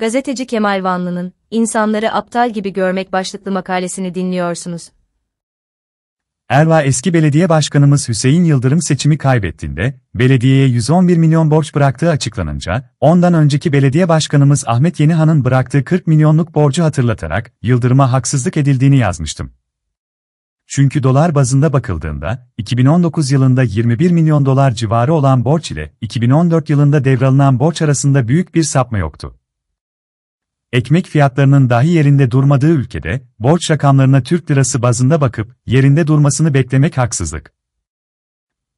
Gazeteci Kemal Vanlı'nın İnsanları Aptal Gibi Görmek başlıklı makalesini dinliyorsunuz. Erva eski belediye başkanımız Hüseyin Yıldırım seçimi kaybettiğinde, belediyeye 111 milyon borç bıraktığı açıklanınca, ondan önceki belediye başkanımız Ahmet Yenihan'ın bıraktığı 40 milyonluk borcu hatırlatarak Yıldırım'a haksızlık edildiğini yazmıştım. Çünkü dolar bazında bakıldığında, 2019 yılında 21 milyon dolar civarı olan borç ile 2014 yılında devralınan borç arasında büyük bir sapma yoktu ekmek fiyatlarının dahi yerinde durmadığı ülkede, borç rakamlarına Türk lirası bazında bakıp, yerinde durmasını beklemek haksızlık.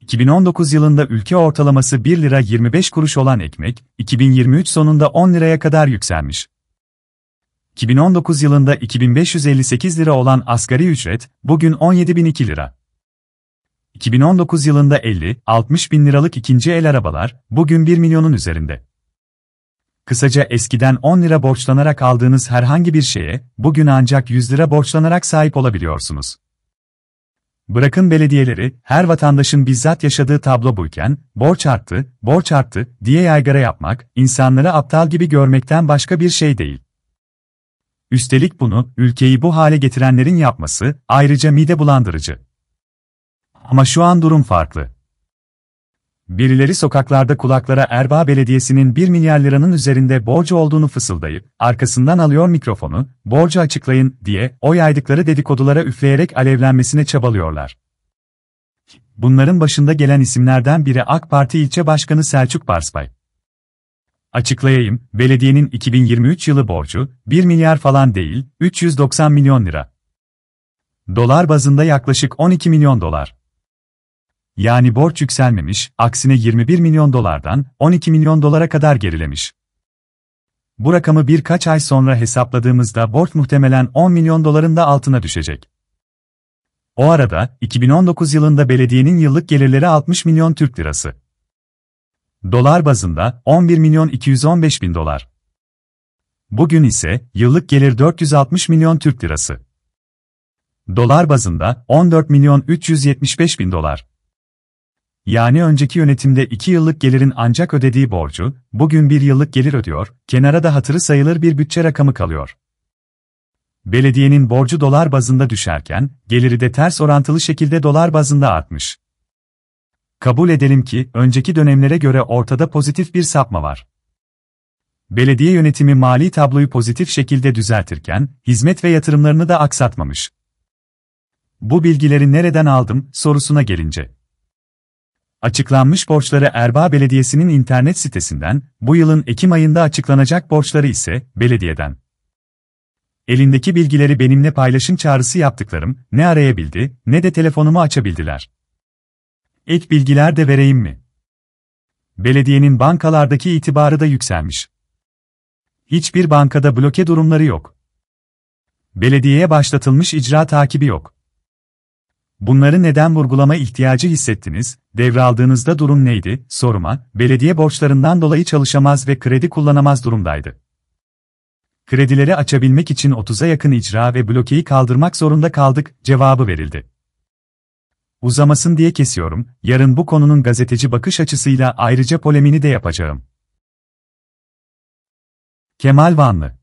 2019 yılında ülke ortalaması 1 lira 25 kuruş olan ekmek, 2023 sonunda 10 liraya kadar yükselmiş. 2019 yılında 2558 lira olan asgari ücret, bugün 17002 lira. 2019 yılında 50-60 bin liralık ikinci el arabalar, bugün 1 milyonun üzerinde. Kısaca eskiden 10 lira borçlanarak aldığınız herhangi bir şeye, bugün ancak 100 lira borçlanarak sahip olabiliyorsunuz. Bırakın belediyeleri, her vatandaşın bizzat yaşadığı tablo buyken, borç arttı, borç arttı diye yaygara yapmak, insanları aptal gibi görmekten başka bir şey değil. Üstelik bunu, ülkeyi bu hale getirenlerin yapması, ayrıca mide bulandırıcı. Ama şu an durum farklı birileri sokaklarda kulaklara Erbaa Belediyesi'nin 1 milyar liranın üzerinde borcu olduğunu fısıldayıp, arkasından alıyor mikrofonu, borcu açıklayın diye o yaydıkları dedikodulara üfleyerek alevlenmesine çabalıyorlar. Bunların başında gelen isimlerden biri AK Parti ilçe başkanı Selçuk Barsbay. Açıklayayım, belediyenin 2023 yılı borcu, 1 milyar falan değil, 390 milyon lira. Dolar bazında yaklaşık 12 milyon dolar. Yani borç yükselmemiş, aksine 21 milyon dolardan 12 milyon dolara kadar gerilemiş. Bu rakamı birkaç ay sonra hesapladığımızda borç muhtemelen 10 milyon doların da altına düşecek. O arada, 2019 yılında belediyenin yıllık gelirleri 60 milyon Türk lirası. Dolar bazında 11 milyon 215 bin dolar. Bugün ise yıllık gelir 460 milyon Türk lirası. Dolar bazında 14 milyon 375 bin dolar. Yani önceki yönetimde 2 yıllık gelirin ancak ödediği borcu, bugün 1 yıllık gelir ödüyor, kenara da hatırı sayılır bir bütçe rakamı kalıyor. Belediyenin borcu dolar bazında düşerken, geliri de ters orantılı şekilde dolar bazında artmış. Kabul edelim ki, önceki dönemlere göre ortada pozitif bir sapma var. Belediye yönetimi mali tabloyu pozitif şekilde düzeltirken, hizmet ve yatırımlarını da aksatmamış. Bu bilgileri nereden aldım sorusuna gelince, Açıklanmış borçları Erbaa Belediyesi'nin internet sitesinden, bu yılın Ekim ayında açıklanacak borçları ise belediyeden. Elindeki bilgileri benimle paylaşın çağrısı yaptıklarım, ne arayabildi, ne de telefonumu açabildiler. Ek bilgiler de vereyim mi? Belediyenin bankalardaki itibarı da yükselmiş. Hiçbir bankada bloke durumları yok. Belediyeye başlatılmış icra takibi yok. Bunları neden vurgulama ihtiyacı hissettiniz, devraldığınızda durum neydi, soruma, belediye borçlarından dolayı çalışamaz ve kredi kullanamaz durumdaydı. Kredileri açabilmek için 30'a yakın icra ve blokeyi kaldırmak zorunda kaldık, cevabı verildi. Uzamasın diye kesiyorum, yarın bu konunun gazeteci bakış açısıyla ayrıca polemini de yapacağım. Kemal Vanlı